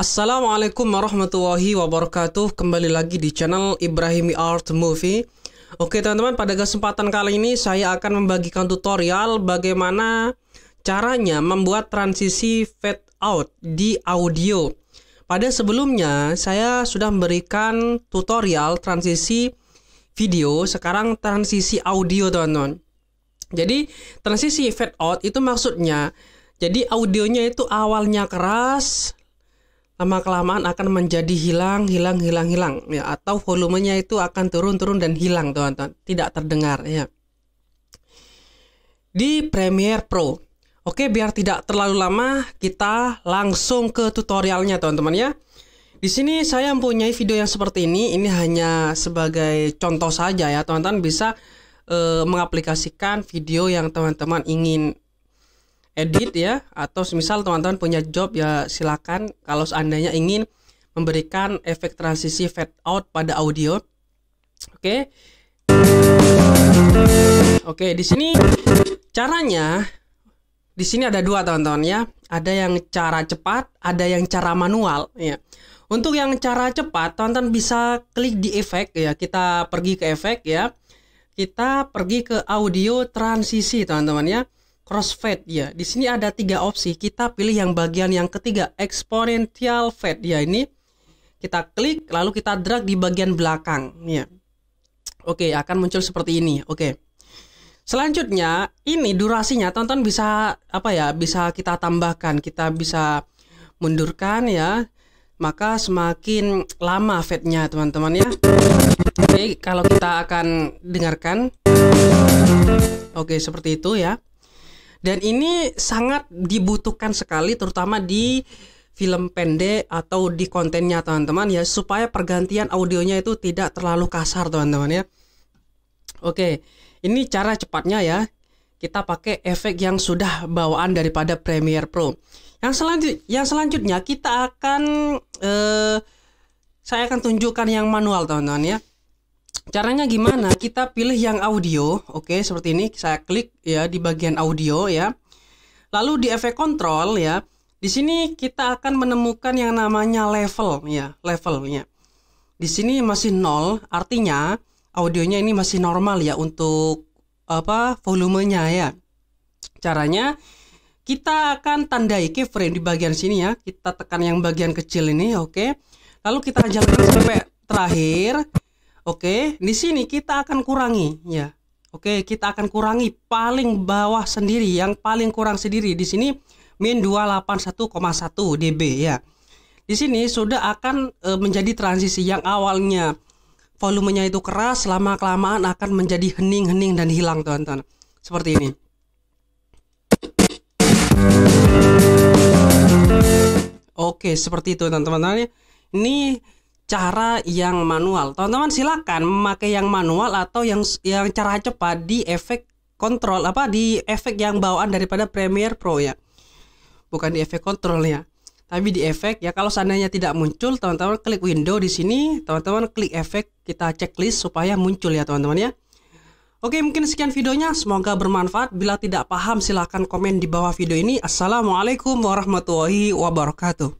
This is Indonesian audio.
Assalamualaikum warahmatullahi wabarakatuh Kembali lagi di channel Ibrahimi Art Movie Oke teman-teman pada kesempatan kali ini saya akan membagikan tutorial bagaimana caranya membuat transisi fade out di audio Pada sebelumnya saya sudah memberikan tutorial transisi video sekarang transisi audio teman-teman Jadi transisi fade out itu maksudnya jadi audionya itu awalnya keras lama kelamaan akan menjadi hilang, hilang, hilang, hilang ya atau volumenya itu akan turun-turun dan hilang teman-teman, tidak terdengar ya. Di Premiere Pro. Oke, biar tidak terlalu lama, kita langsung ke tutorialnya teman-teman ya. Di sini saya mempunyai video yang seperti ini, ini hanya sebagai contoh saja ya, teman-teman bisa e, mengaplikasikan video yang teman-teman ingin edit ya atau semisal teman-teman punya job ya silakan kalau seandainya ingin memberikan efek transisi fade out pada audio. Oke. Okay. Oke, okay, di sini caranya di sini ada dua teman-teman ya. Ada yang cara cepat, ada yang cara manual ya. Untuk yang cara cepat, teman-teman bisa klik di efek ya. Kita pergi ke efek ya. Kita pergi ke audio transisi teman-teman ya crossfade ya. Di sini ada tiga opsi. Kita pilih yang bagian yang ketiga, exponential fade ya ini. Kita klik lalu kita drag di bagian belakang ya. Oke, akan muncul seperti ini. Oke. Selanjutnya, ini durasinya tonton bisa apa ya? Bisa kita tambahkan, kita bisa mundurkan ya. Maka semakin lama fade-nya teman-teman ya. Oke, kalau kita akan dengarkan Oke, seperti itu ya. Dan ini sangat dibutuhkan sekali terutama di film pendek atau di kontennya teman-teman ya supaya pergantian audionya itu tidak terlalu kasar teman-teman ya. Oke, ini cara cepatnya ya. Kita pakai efek yang sudah bawaan daripada Premiere Pro. Yang selanjutnya yang selanjutnya kita akan eh, saya akan tunjukkan yang manual teman-teman ya. Caranya gimana? Kita pilih yang audio, oke, okay, seperti ini saya klik ya di bagian audio ya. Lalu di efek kontrol ya, di sini kita akan menemukan yang namanya level ya, levelnya. Di sini masih nol, artinya audionya ini masih normal ya untuk apa volumenya ya. Caranya kita akan tandai keyframe di bagian sini ya. Kita tekan yang bagian kecil ini, oke. Okay. Lalu kita jalankan sampai terakhir Oke, di sini kita akan kurangi ya. Oke, kita akan kurangi paling bawah sendiri yang paling kurang sendiri di sini min 281,1 dB ya. Di sini sudah akan e, menjadi transisi yang awalnya volumenya itu keras lama kelamaan akan menjadi hening-hening dan hilang teman-teman. Seperti ini. Oke, seperti itu teman-teman. Ini cara yang manual. Teman-teman silakan memakai yang manual atau yang yang cara cepat di efek kontrol apa di efek yang bawaan daripada Premiere Pro ya. Bukan di efek kontrolnya. Tapi di efek ya kalau seandainya tidak muncul teman-teman klik window di sini, teman-teman klik efek kita checklist supaya muncul ya teman-teman ya. Oke mungkin sekian videonya semoga bermanfaat bila tidak paham silahkan komen di bawah video ini Assalamualaikum warahmatullahi wabarakatuh